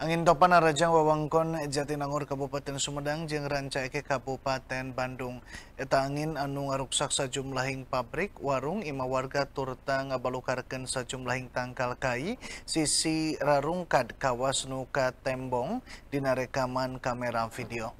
Angin topan na radyang wawangkon Jatinangor Kabupaten Sumedang jeung ke Kabupaten Bandung. Eta angin anu ngaruksak sa jumlahing pabrik, warung, ima warga turta ngabalukarkeun sa jumlahing tangkal kai, sisi rarungkad kawas nuka katembong dina rekaman kamera video.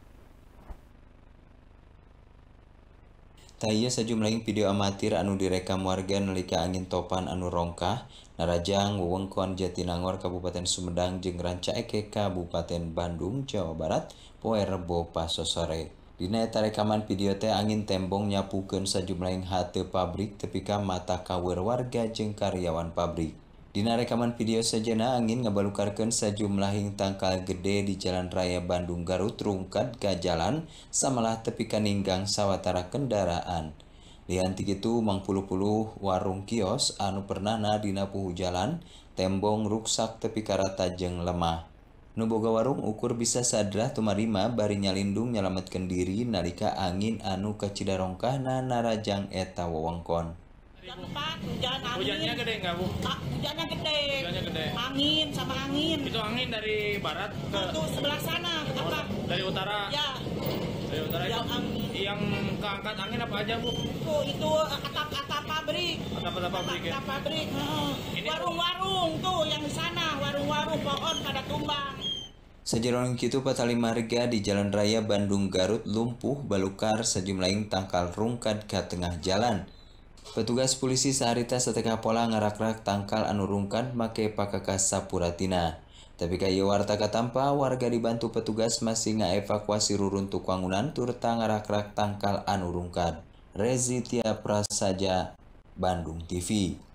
Quran ia sajumlah video amatir anu dire reka warga nelika angin topan anu rongkah, Nararajawengkon Jetinangor Kabupaten Sumedang Jeingrancake Kabupaten Bandung, Jawa Barat, Poebopa Sosore. Dina eta rekaman videote angin tembong nyapuken sajumlahing hat pabrik tepika mata kawer warga jeng karyawan pabrik. Dina rekaman video sejena anginngeballukukaken sejumlahing tangngka gede di Jalan Raya Bandung Garut Trurungkat ke jalan samalah tepikan inggang sawatara kendaraan. Li50 warung Kios, Anu Pernana Dinapuhu Jalan, tembong ruksak tepikara Tajeng lemah. Nuboga warung ukur bisa sadrah tumama bariinya lindung Nyalamtatkan diri nalika angin anu ka Cidarongkah nanarajang eta wewengkon. Hujan hujan angin. Hujannya gede nggak bu? Pak, ah, hujannya gede. Hujannya gede. Angin sama angin. Itu angin dari barat ke? Itu sebelah sana, ke apa? Oh, dari utara. Ya. Dari utara yang itu. Ya, angin. Yang keangkat angin apa aja bu? Itu itu atap-atap pabrik. Atap-atap pabrik. Atap, ya? atap pabrik. Warung-warung tuh yang di sana, warung-warung pohon pada tumbang. Sejalan gitu patali marga di Jalan Raya Bandung Garut lumpuh balukar sejumlah tangkal rungkad ke tengah jalan. Petugas polisi saharita setengah pola ngarak-rak tangkal anurungkan make kasa sapuratina. Tapi kayu warta katampa, warga dibantu petugas masih evakuasi rurun tukwangunan turta ngarak-rak tangkal anurungkan. Rezitia Prasaja, Bandung TV.